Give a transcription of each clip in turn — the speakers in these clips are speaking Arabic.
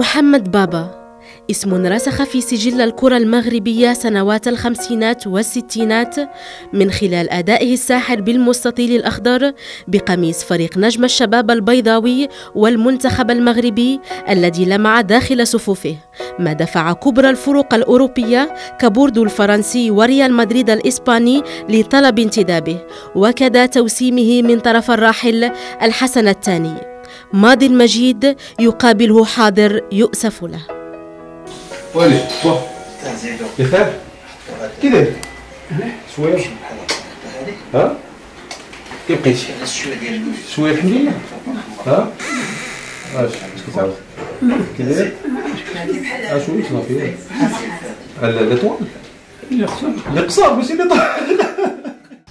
محمد بابا اسم رسخ في سجل الكرة المغربية سنوات الخمسينات والستينات من خلال أدائه الساحر بالمستطيل الأخضر بقميص فريق نجم الشباب البيضاوي والمنتخب المغربي الذي لمع داخل صفوفه ما دفع كبرى الفرق الأوروبية كبوردو الفرنسي وريال مدريد الإسباني لطلب انتدابه وكذا توسيمه من طرف الراحل الحسن الثاني ماضي المجيد يقابله حاضر يؤسف له ولي بخير كده شويه ها كيبقى شويه ديال شويه الحمديه ها اش كتعاود كده اش شويه ما فيه لا لا طوال لا قصار ماشي لا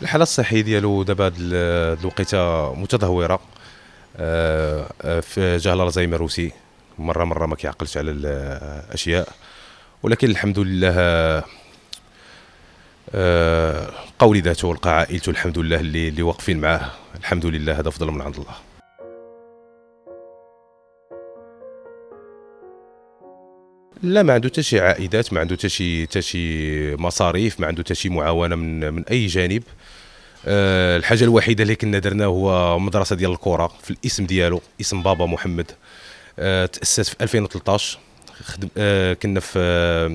الحاله الصحيه ديالو دابا هاد الوقيته متدهوره آه، آه، في جهل الزهايمر روسي مره مره ما كيعقلش على الاشياء ولكن الحمد لله آه، قولي ذاته ولقى عائلته الحمد لله اللي اللي واقفين معاه الحمد لله هذا فضل من عند الله لا ما عنده تشي عائدات ما عنده تشي, تشي مصاريف ما عنده تشي معاونه من من اي جانب أه الحاجه الوحيده اللي كنا درناه هو مدرسه ديال الكره في الاسم ديالو اسم بابا محمد أه تاسس في 2013 خدم أه كنا في آه،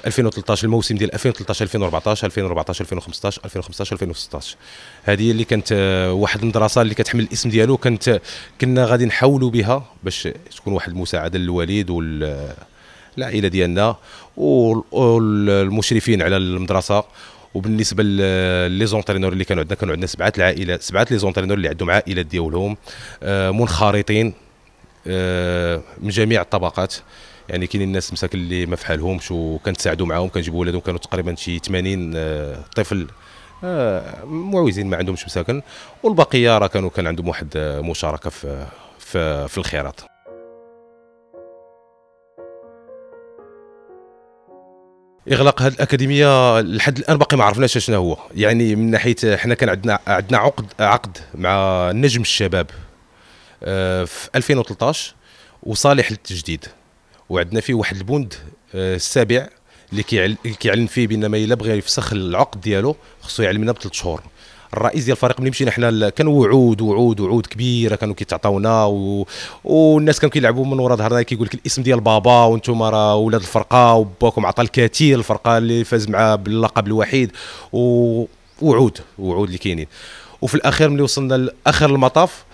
في 2013 الموسم ديال 2013 2014 2014 2015 2015 2016 هذه اللي كانت آه، واحد المدرسه اللي كتحمل الاسم ديالو كانت آه، كنا غادي نحاولوا بها باش تكون واحد المساعده للوالد وال العائله ديالنا والمشرفين على المدرسه وبالنسبه لي زونترينور اللي كانوا عندنا كانوا عندنا سبعه العائلات سبعه لي زونترينور اللي عندهم عائلات ديالهم آه، منخرطين آه، من جميع الطبقات يعني كاينين الناس مساكن اللي ما فحالهمش وكنتساعدوا معاهم كنجيبوا ولادهم كانوا تقريبا شي 80 آه، طفل معوزين ما عندهمش مساكن والبقيه راه كانوا كان عندهم واحد مشاركه في في الخيرات اغلاق هذه الاكاديميه لحد الان باقي ما عرفناش شنو هو يعني من ناحيه حنا كان عندنا عندنا عقد عقد مع نجم الشباب آه، في 2013 وصالح للتجديد وعندنا فيه واحد البند آه، السابع اللي كيعلن فيه بان ما الا بغى يفسخ العقد ديالو خصو يعلمنا بثلاث شهور الرئيس ديال الفريق ملي مشينا حنا كانوا وعود وعود وعود كبيره كانوا كيتعطاونا و... والناس كانوا كيلعبوا من وراء ظهرنا كيقول لك الاسم ديال بابا وانتم راه ولاد الفرقه وباكم عطى الكثير الفرقه اللي فاز معاه باللقب الوحيد و... وعود وعود اللي كاينين وفي الاخير ملي وصلنا لاخر المطاف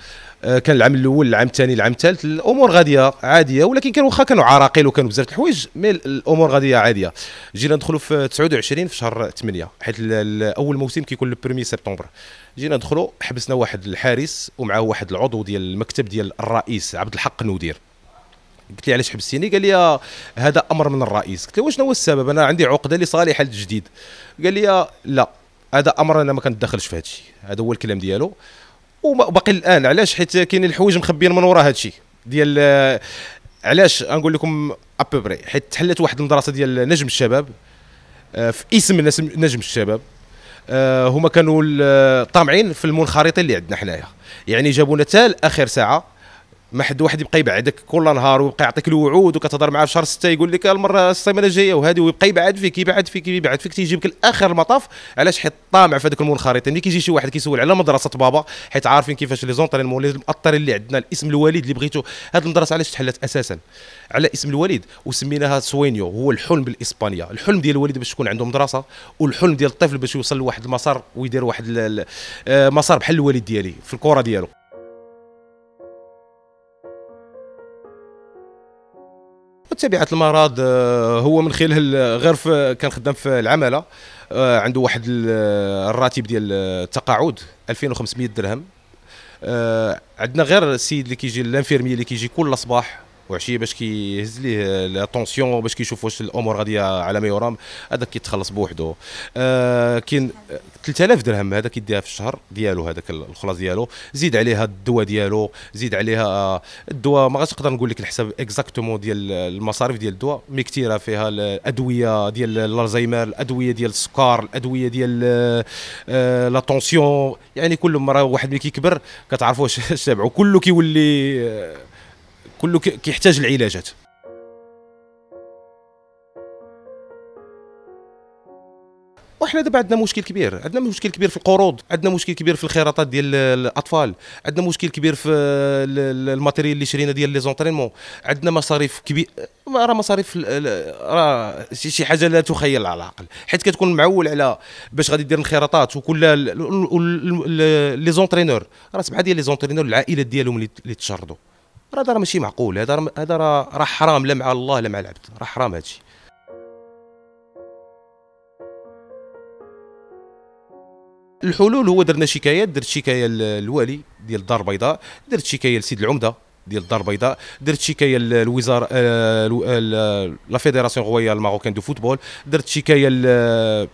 آه، كان العام الاول العام الثاني العام الثالث الامور غاديه عاديه ولكن كان واخا كانوا عراقيل وكانوا بزاف الحوايج مي الامور غاديه عاديه جينا ندخلوا في 29 في شهر 8 حيت اول موسم كيكون لو سبتمبر جينا ندخلوا حبسنا واحد الحارس ومعه واحد العضو ديال المكتب ديال الرئيس عبد الحق نودير قلت لي علاش حبستيني قال لي هذا امر من الرئيس قلت له واش هو السبب انا عندي عقده لصالح الجديد قال لي لا هذا امر انا ما كندخلش في هذا الشيء هذا هو الكلام ديالو وباقي الان علاش حيت كاينين الحوايج مخبيين من وراء هذا الشيء ديال آه، علاش نقول لكم ابوبري حيت تحلت واحد المدرسه ديال نجم الشباب آه، في اسم نجم الشباب آه، هما كانوا طامعين في المنخرطين اللي عندنا حنايا يعني جابونا تال اخر ساعه ما حد واحد يبقى يبعدك كل نهار ويبقى يعطيك الوعود وكتهضر معاه في شهر ستة يقول لك المره السيمانه الجايه وهذه ويبقى يبعد فيك يبعد فيك يبعد فيك تيجيبك لاخر المطاف علاش حيت طامع في هذاك المنخرط ملي كيجي شي واحد كيسول على مدرسه بابا حيت عارفين كيفاش لي زونطرينمون لي المأطرين اللي عندنا الاسم الوالد اللي بغيتو هذه المدرسه علاش تحلت اساسا على اسم الوالد وسميناها سوينيو هو الحلم بالاسبانيا الحلم ديال الوالد باش تكون عنده مدرسه والحلم ديال الطفل باش يوصل لواحد المسار ويدير واحد آه، مسار بحال الوالد ديالي في الكره ديالو وتبعات المرض آه، هو من خلال غير آه، كان خدام في العماله آه، عنده واحد الراتب ديال التقاعد 2500 درهم عندنا غير السيد اللي كيجي الانفيرمي اللي كيجي كل صباح وعشيه باش كيهز ليه لا باش كيشوف واش الامور غاديه على ما يرام هذاك كيتخلص بوحدو آه كاين 3000 درهم هذا كيديها في الشهر ديالو هذاك الخلاص ديالو زيد عليها الدواء ديالو زيد عليها آه، الدواء ما غاش نقدر نقول لك الحساب اكزاكتومون ديال المصاريف ديال الدواء مي كثيره فيها الادويه ديال الزهايمر الادويه ديال السكر الادويه ديال لاتونسيون لا طونسيون يعني كل مره واحد ملي كيكبر كتعرفوا واش تابعو كله كيولي آه، كله كيحتاج العلاجات وحنا دابا عندنا مشكل كبير عندنا مشكل كبير في القروض عندنا مشكل كبير في الخراطات ديال الاطفال عندنا مشكل كبير في الماتيريال اللي شرينا ديال لي زونترينمون عندنا مصاريف كبير راه مصاريف راه شي حاجه لا تخيل على العقل حيت كتكون معول على باش غادي دير الخراطات وكل لي زونترينور راه سبعه ديال لي زونترينور العائلات ديالهم اللي تشردوا راه هذا راه ماشي معقول هذا هذا راه حرام لا مع الله لا مع العبد راه حرام هادشي الحلول هو درنا شكايات درت شكايه للوالي ديال الدار البيضاء درت شكايه لسيد العمده ديال الدار البيضاء درت شكايه للوزاره آه، آه، لا فيدراسيون رويال الماروكان دو فوتبول درت شكايه للديوان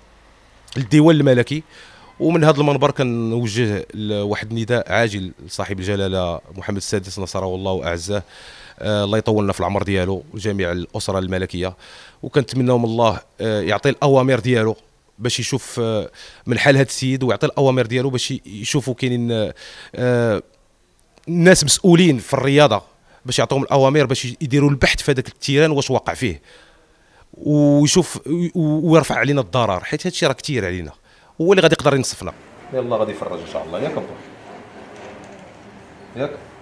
الملكي ومن هذا المنبر كنوجه واحد النداء عاجل لصاحب الجلاله محمد السادس نصره الله آه الله يطولنا في العمر ديالو جميع الاسره الملكيه وكنتمنوا من الله آه، يعطي الاوامر ديالو باش يشوف آه، من حال هذا السيد ويعطي الاوامر ديالو باش يشوفوا كاينين الناس آه، مسؤولين في الرياضه باش يعطيهم الاوامر باش يديروا البحث في هذاك التيران واش وقع فيه ويشوف ويرفع علينا الضرر حيت هادشي راه كثير علينا هو اللي غادي يقدر ينصفنا يلا غادي يفرج ان شاء الله ياك ياك